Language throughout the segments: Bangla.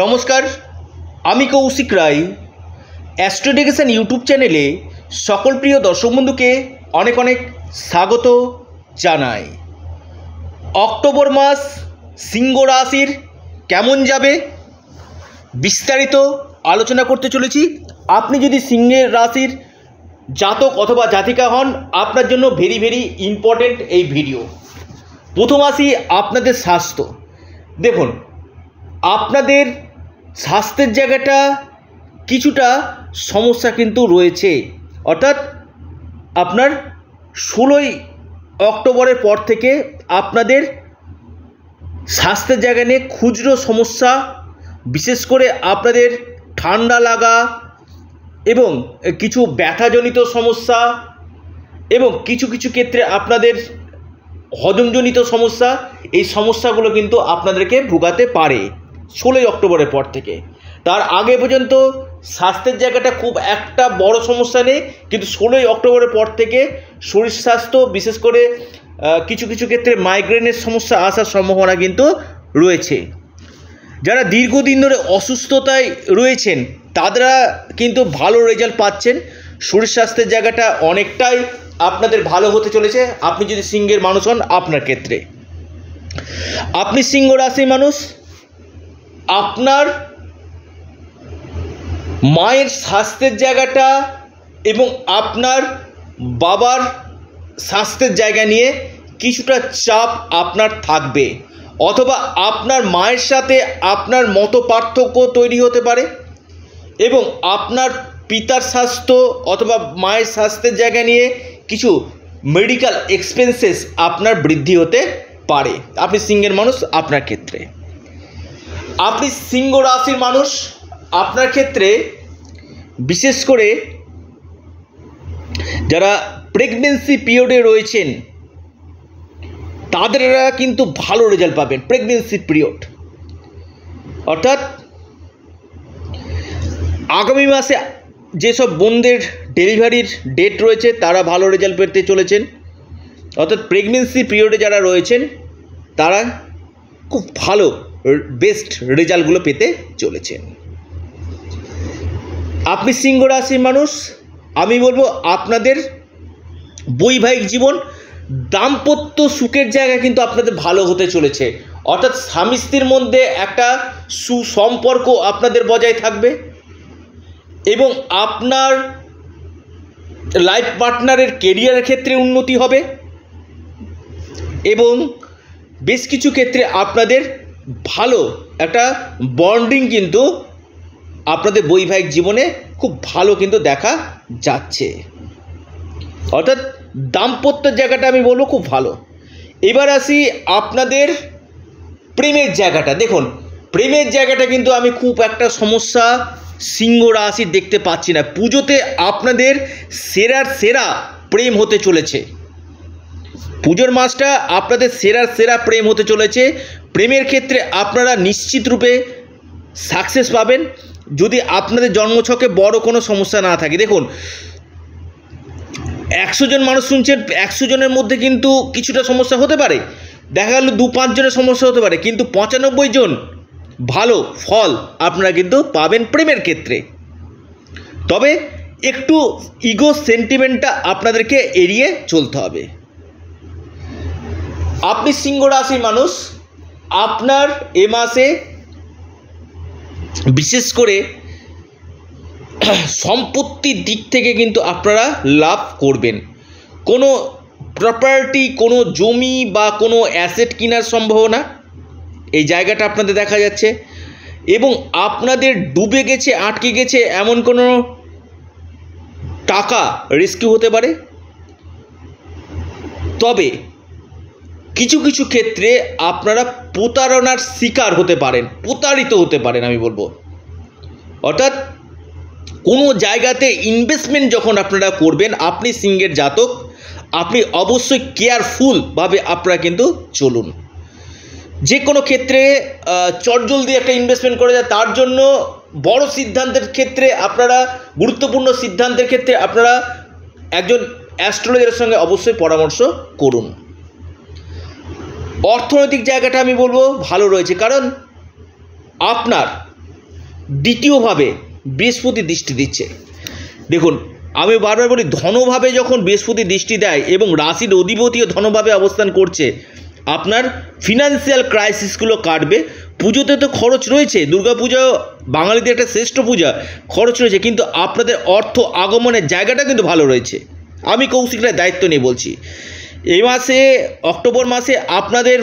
নমস্কার আমি কৌশিক রায় অ্যাস্ট্রোডেগেশন ইউটিউব চ্যানেলে সকল প্রিয় দর্শক বন্ধুকে অনেক অনেক স্বাগত জানাই অক্টোবর মাস সিংহ রাশির কেমন যাবে বিস্তারিত আলোচনা করতে চলেছি আপনি যদি সিংহের রাশির জাতক অথবা জাতিকা হন আপনার জন্য ভেরি ভেরি ইম্পর্টেন্ট এই ভিডিও প্রথম আসি আপনাদের স্বাস্থ্য দেখুন আপনাদের স্বাস্থ্যের জায়গাটা কিছুটা সমস্যা কিন্তু রয়েছে অর্থাৎ আপনার ষোলোই অক্টোবরের পর থেকে আপনাদের স্বাস্থ্যের জায়গা নিয়ে খুচরো সমস্যা বিশেষ করে আপনাদের ঠান্ডা লাগা এবং কিছু ব্যথাজনিত সমস্যা এবং কিছু কিছু ক্ষেত্রে আপনাদের হজমজনিত সমস্যা এই সমস্যাগুলো কিন্তু আপনাদেরকে ভোগাতে পারে ষোলোই অক্টোবরের পর থেকে তার আগে পর্যন্ত স্বাস্থ্যের জায়গাটা খুব একটা বড় সমস্যা নেই কিন্তু ষোলোই অক্টোবরের পর থেকে শরীর স্বাস্থ্য বিশেষ করে কিছু কিছু ক্ষেত্রে মাইগ্রেনের সমস্যা আসার সম্ভাবনা কিন্তু রয়েছে যারা দীর্ঘদিন ধরে অসুস্থতায় রয়েছেন তারা কিন্তু ভালো রেজাল্ট পাচ্ছেন শরীর স্বাস্থ্যের জায়গাটা অনেকটাই আপনাদের ভালো হতে চলেছে আপনি যদি সিংহের মানুষ হন আপনার ক্ষেত্রে আপনি সিংহ রাশির মানুষ আপনার মায়ের স্বাস্থ্যের জায়গাটা এবং আপনার বাবার স্বাস্থ্যের জায়গা নিয়ে কিছুটা চাপ আপনার থাকবে অথবা আপনার মায়ের সাথে আপনার মতো পার্থক্য তৈরি হতে পারে এবং আপনার পিতার স্বাস্থ্য অথবা মায়ের স্বাস্থ্যের জায়গা নিয়ে কিছু মেডিকেল এক্সপেন্সেস আপনার বৃদ্ধি হতে পারে আপনি সিঙ্গেল মানুষ আপনার ক্ষেত্রে আপনি সিংহ রাশির মানুষ আপনার ক্ষেত্রে বিশেষ করে যারা প্রেগনেন্সি পিরিয়ডে রয়েছেন তাদেরা কিন্তু ভালো রেজাল্ট পাবেন প্রেগনেন্সি পিরিয়ড অর্থাৎ আগামী মাসে যেসব বোনদের ডেলিভারির ডেট রয়েছে তারা ভালো রেজাল্ট পেতে চলেছেন অর্থাৎ প্রেগনেন্সি পিরিয়ডে যারা রয়েছেন তারা খুব ভালো বেস্ট রেজাল্টগুলো পেতে চলেছেন আপনি সিংহ রাশির মানুষ আমি বলবো আপনাদের বৈবাহিক জীবন দাম্পত্য সুখের জায়গা কিন্তু আপনাদের ভালো হতে চলেছে অর্থাৎ স্বামী স্ত্রীর মধ্যে একটা সুসম্পর্ক আপনাদের বজায় থাকবে এবং আপনার লাইফ পার্টনারের কেরিয়ারের ক্ষেত্রে উন্নতি হবে এবং বেশ কিছু ক্ষেত্রে আপনাদের ভালো একটা বন্ডিং কিন্তু আপনাদের বৈবাহিক জীবনে খুব ভালো কিন্তু দেখা যাচ্ছে অর্থাৎ দাম্পত্যের জায়গাটা আমি বলবো খুব ভালো এবার আসি আপনাদের প্রেমের জায়গাটা দেখুন প্রেমের জায়গাটা কিন্তু আমি খুব একটা সমস্যা সিংহ রাশি দেখতে পাচ্ছি না পুজোতে আপনাদের সেরার সেরা প্রেম হতে চলেছে পুজোর মাসটা আপনাদের সেরার সেরা প্রেম হতে চলেছে প্রেমের ক্ষেত্রে আপনারা নিশ্চিত রূপে সাকসেস পাবেন যদি আপনাদের জন্মছকে বড় কোনো সমস্যা না থাকে দেখুন একশো জন মানুষ শুনছেন একশো জনের মধ্যে কিন্তু কিছুটা সমস্যা হতে পারে দেখা গেল দু পাঁচজনের সমস্যা হতে পারে কিন্তু পঁচানব্বই জন ভালো ফল আপনারা কিন্তু পাবেন প্রেমের ক্ষেত্রে তবে একটু ইগো সেন্টিমেন্টটা আপনাদেরকে এড়িয়ে চলতে হবে আপনি সিংহ রাশির মানুষ আপনার এ মাসে বিশেষ করে সম্পত্তির দিক থেকে কিন্তু আপনারা লাভ করবেন কোনো প্রপার্টি কোনো জমি বা কোনো অ্যাসেট কেনার সম্ভাবনা এই জায়গাটা আপনাদের দেখা যাচ্ছে এবং আপনাদের ডুবে গেছে আটকে গেছে এমন কোনো টাকা রিস্কি হতে পারে তবে কিছু কিছু ক্ষেত্রে আপনারা প্রতারণার শিকার হতে পারেন প্রতারিত হতে পারেন আমি বলবো অর্থাৎ কোনো জায়গাতে ইনভেস্টমেন্ট যখন আপনারা করবেন আপনি সিংহের জাতক আপনি অবশ্যই কেয়ারফুলভাবে আপনারা কিন্তু চলুন যে কোনো ক্ষেত্রে চটজলদি একটা ইনভেস্টমেন্ট করা যায় তার জন্য বড় সিদ্ধান্তের ক্ষেত্রে আপনারা গুরুত্বপূর্ণ সিদ্ধান্তের ক্ষেত্রে আপনারা একজন অ্যাস্ট্রোলজারের সঙ্গে অবশ্যই পরামর্শ করুন অর্থনৈতিক জায়গাটা আমি বলবো ভালো রয়েছে কারণ আপনার দ্বিতীয়ভাবে বৃহস্পতি দৃষ্টি দিচ্ছে দেখুন আমি বারবার বলি ধনভাবে যখন বৃহস্পতি দৃষ্টি দেয় এবং রাশির অধিপতিও ধনভাবে অবস্থান করছে আপনার ফিনান্সিয়াল ক্রাইসিসগুলো কাটবে পুজোতে তো খরচ রয়েছে দুর্গাপূজা বাঙালিদের একটা শ্রেষ্ঠ পূজা খরচ রয়েছে কিন্তু আপনাদের অর্থ আগমনের জায়গাটা কিন্তু ভালো রয়েছে আমি কৌশিকরা দায়িত্ব নিয়ে বলছি এই মাসে অক্টোবর মাসে আপনাদের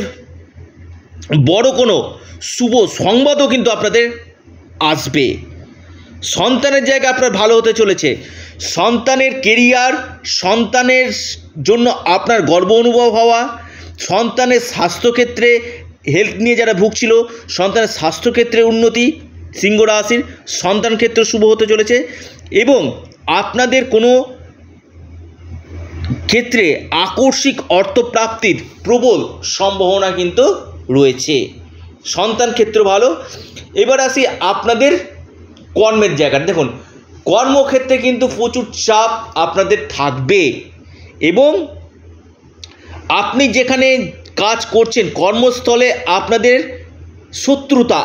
বড় কোনো শুভ সংবাদও কিন্তু আপনাদের আসবে সন্তানের জায়গা আপনার ভালো হতে চলেছে সন্তানের কেরিয়ার সন্তানের জন্য আপনার গর্ব অনুভব হওয়া সন্তানের স্বাস্থ্যক্ষেত্রে হেলথ নিয়ে যারা ভুগছিল সন্তানের স্বাস্থ্যক্ষেত্রে উন্নতি সিংহ রাশির সন্তান ক্ষেত্রে শুভ হতে চলেছে এবং আপনাদের কোনো ক্ষেত্রে আকস্মিক অর্থপ্রাপ্তির প্রবল সম্ভাবনা কিন্তু রয়েছে সন্তান ক্ষেত্র ভালো এবার আসি আপনাদের কর্মের জায়গাটা দেখুন কর্মক্ষেত্রে কিন্তু প্রচুর চাপ আপনাদের থাকবে এবং আপনি যেখানে কাজ করছেন কর্মস্থলে আপনাদের শত্রুতা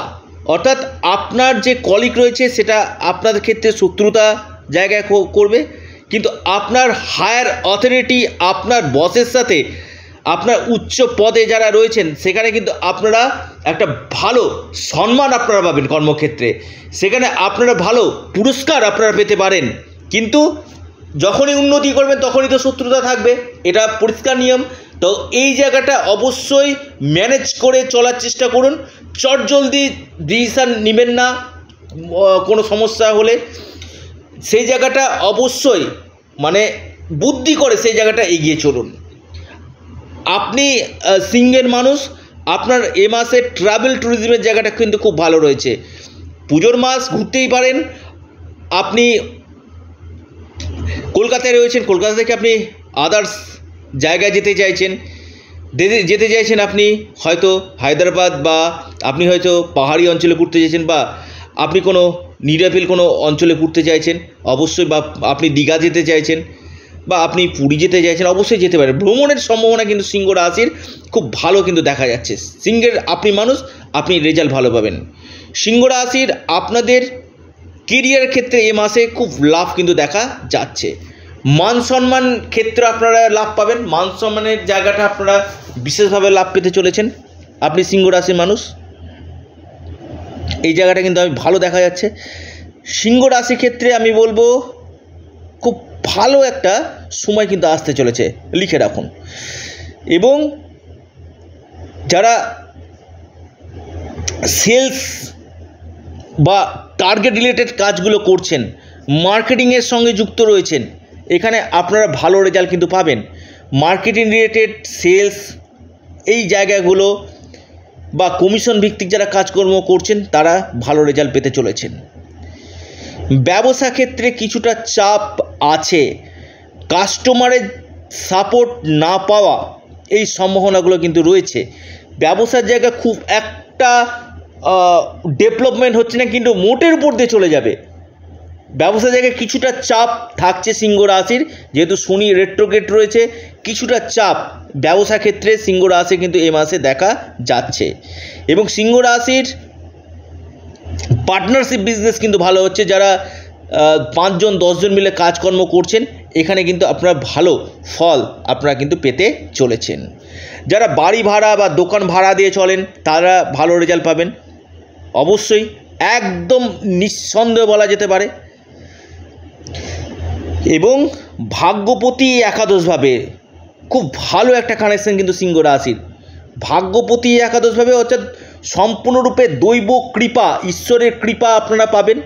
অর্থাৎ আপনার যে কলিক রয়েছে সেটা আপনাদের ক্ষেত্রে শত্রুতা জায়গায় করবে কিন্তু আপনার হায়ার অথরিটি আপনার বসের সাথে আপনার উচ্চ পদে যারা রয়েছেন সেখানে কিন্তু আপনারা একটা ভালো সম্মান আপনারা পাবেন কর্মক্ষেত্রে সেখানে আপনারা ভালো পুরস্কার আপনারা পেতে পারেন কিন্তু যখনই উন্নতি করবেন তখনই তো শত্রুতা থাকবে এটা পরিষ্কার নিয়ম তো এই জায়গাটা অবশ্যই ম্যানেজ করে চলার চেষ্টা করুন চটজলদি ডিসিশান নেবেন না কোনো সমস্যা হলে সেই জায়গাটা অবশ্যই মানে বুদ্ধি করে সেই জায়গাটা এগিয়ে চলুন আপনি সিঙ্গেল মানুষ আপনার এ মাসে ট্রাভেল ট্যুরিজমের জায়গাটা কিন্তু খুব ভালো রয়েছে পুজোর মাস ঘুরতেই পারেন আপনি কলকাতায় রয়েছেন কলকাতা থেকে আপনি আদার্স জায়গায় যেতে চাইছেন যেতে চাইছেন আপনি হয়তো হায়দ্রাবাদ বা আপনি হয়তো পাহাড়ি অঞ্চলে ঘুরতে চাইছেন বা আপনি কোনো নিরাপিল কোনো অঞ্চলে ঘুরতে চাইছেন অবশ্যই বা আপনি দীঘা যেতে চাইছেন বা আপনি পুরী যেতে চাইছেন অবশ্যই যেতে পারেন ভ্রমণের সম্ভাবনা কিন্তু সিংহ রাশির খুব ভালো কিন্তু দেখা যাচ্ছে সিংহের আপনি মানুষ আপনি রেজাল্ট ভালো পাবেন সিংহ রাশির আপনাদের কেরিয়ার ক্ষেত্রে এ মাসে খুব লাভ কিন্তু দেখা যাচ্ছে মান সম্মান ক্ষেত্রে আপনারা লাভ পাবেন মান সম্মানের জায়গাটা আপনারা বিশেষভাবে লাভ পেতে চলেছেন আপনি সিংহ রাশির মানুষ এই জায়গাটা কিন্তু আমি ভালো দেখা যাচ্ছে সিংহ রাশি ক্ষেত্রে আমি বলবো খুব ভালো একটা সময় কিন্তু আসতে চলেছে লিখে রাখুন এবং যারা সেলস বা টার্গেট রিলেটেড কাজগুলো করছেন মার্কেটিংয়ের সঙ্গে যুক্ত রয়েছেন এখানে আপনারা ভালো রেজাল্ট কিন্তু পাবেন মার্কেটিং রিলেটেড সেলস এই জায়গাগুলো বা কমিশন ভিত্তিক যারা কাজকর্ম করছেন তারা ভালো রেজাল্ট পেতে চলেছেন ব্যবসা ক্ষেত্রে কিছুটা চাপ আছে কাস্টমারের সাপোর্ট না পাওয়া এই সম্ভাবনাগুলো কিন্তু রয়েছে ব্যবসার জায়গা খুব একটা ডেভেলপমেন্ট হচ্ছে না কিন্তু মোটের উপর দিয়ে চলে যাবে ব্যবসা জায়গায় কিছুটা চাপ থাকছে সিংহ রাশির যেহেতু শনি রেট্রোগেট রয়েছে কিছুটা চাপ ব্যবসা ক্ষেত্রে সিংহ রাশি কিন্তু এ মাসে দেখা যাচ্ছে এবং সিংহ রাশির পার্টনারশিপ বিজনেস কিন্তু ভালো হচ্ছে যারা পাঁচজন দশজন মিলে কাজকর্ম করছেন এখানে কিন্তু আপনার ভালো ফল আপনারা কিন্তু পেতে চলেছেন যারা বাড়ি ভাড়া বা দোকান ভাড়া দিয়ে চলেন তারা ভালো রেজাল্ট পাবেন অবশ্যই একদম নিঃসন্দেহ বলা যেতে পারে এবং ভাগ্যপতি একাদশভাবে খুব ভালো একটা কানেকশন কিন্তু সিংহ রাশির ভাগ্যপতি একাদশভাবে অর্থাৎ সম্পূর্ণরূপে দৈব কৃপা ঈশ্বরের কৃপা আপনারা পাবেন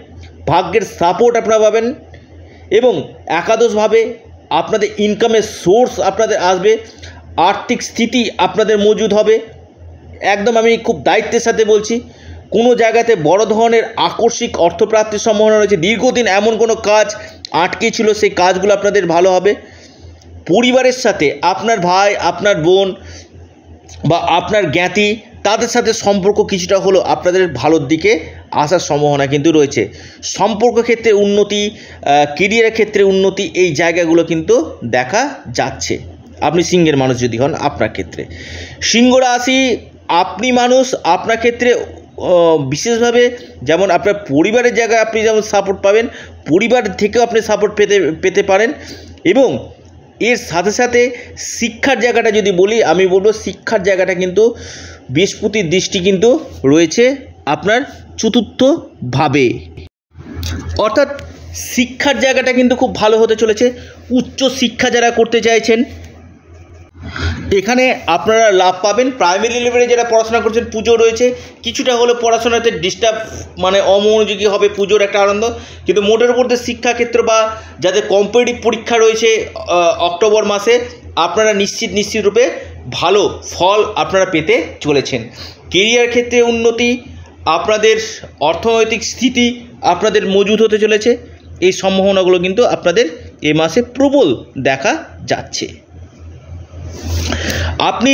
ভাগ্যের সাপোর্ট আপনারা পাবেন এবং একাদশভাবে আপনাদের ইনকামের সোর্স আপনাদের আসবে আর্থিক স্থিতি আপনাদের মজুদ হবে একদম আমি খুব দায়িত্বের সাথে বলছি কোনো জায়গাতে বড় ধরনের আকস্মিক অর্থপ্রাপ্তির সম্ভাবনা রয়েছে দীর্ঘদিন এমন কোনো কাজ আটকে ছিল সেই কাজগুলো আপনাদের ভালো হবে পরিবারের সাথে আপনার ভাই আপনার বোন বা আপনার জ্ঞাতি তাদের সাথে সম্পর্ক কিছুটা হলো আপনাদের ভালোর দিকে আসার সম্ভাবনা কিন্তু রয়েছে সম্পর্ক ক্ষেত্রে উন্নতি কেরিয়ারের ক্ষেত্রে উন্নতি এই জায়গাগুলো কিন্তু দেখা যাচ্ছে আপনি সিংহের মানুষ যদি হন আপনার ক্ষেত্রে সিংহরা আসি আপনি মানুষ আপনার ক্ষেত্রে বিশেষভাবে যেমন আপনার পরিবারের জায়গায় আপনি যেমন সাপোর্ট পাবেন পরিবার থেকেও আপনি সাপোর্ট পেতে পেতে পারেন এবং এর সাথে সাথে শিক্ষার জায়গাটা যদি বলি আমি বলবো শিক্ষার জায়গাটা কিন্তু বৃহস্পতির দৃষ্টি কিন্তু রয়েছে আপনার চতুর্থভাবে অর্থাৎ শিক্ষার জায়গাটা কিন্তু খুব ভালো হতে চলেছে উচ্চ শিক্ষা যারা করতে চাইছেন এখানে আপনারা লাভ পাবেন প্রাইমারি লেভেলে যারা পড়াশোনা করছেন পুজো রয়েছে কিছুটা হলো পড়াশোনাতে ডিস্টার্ব মানে অমনোযোগী হবে পুজোর একটা আনন্দ কিন্তু মোটের উপর শিক্ষাক্ষেত্র বা যাদের কম্পিটিভ পরীক্ষা রয়েছে অক্টোবর মাসে আপনারা নিশ্চিত নিশ্চিত রূপে ভালো ফল আপনারা পেতে চলেছেন কেরিয়ার ক্ষেত্রে উন্নতি আপনাদের অর্থনৈতিক স্থিতি আপনাদের মজুত হতে চলেছে এই সম্ভাবনাগুলো কিন্তু আপনাদের এ মাসে প্রবল দেখা যাচ্ছে আপনি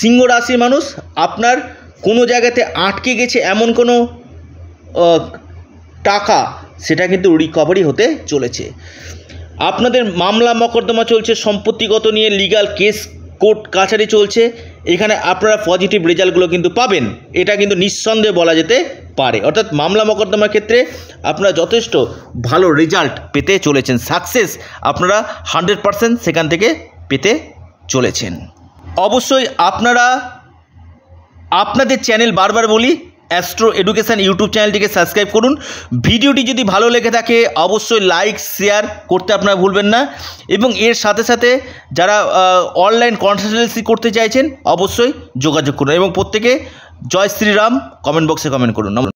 সিংহ রাশির মানুষ আপনার কোনো জায়গাতে আটকে গেছে এমন কোনো টাকা সেটা কিন্তু রিকভারি হতে চলেছে আপনাদের মামলা মকদ্দমা চলছে সম্পত্তিগত নিয়ে লিগাল কেস কোর্ট কাছারি চলছে এখানে আপনারা পজিটিভ রেজাল্টগুলো কিন্তু পাবেন এটা কিন্তু নিঃসন্দেহে বলা যেতে পারে অর্থাৎ মামলা মকদ্দমার ক্ষেত্রে আপনারা যথেষ্ট ভালো রেজাল্ট পেতে চলেছেন সাকসেস আপনারা হান্ড্রেড পারসেন্ট সেখান থেকে পেতে চলেছেন অবশ্যই আপনারা আপনাদের চ্যানেল বারবার বলি অ্যাস্ট্রো এডুকেশান ইউটিউব চ্যানেলটিকে সাবস্ক্রাইব করুন ভিডিওটি যদি ভালো লেগে থাকে অবশ্যই লাইক শেয়ার করতে আপনারা ভুলবেন না এবং এর সাথে সাথে যারা অনলাইন কনসালটেন্সি করতে চাইছেন অবশ্যই যোগাযোগ করুন এবং প্রত্যেকে জয় শ্রীরাম কমেন্ট বক্সে কমেন্ট করুন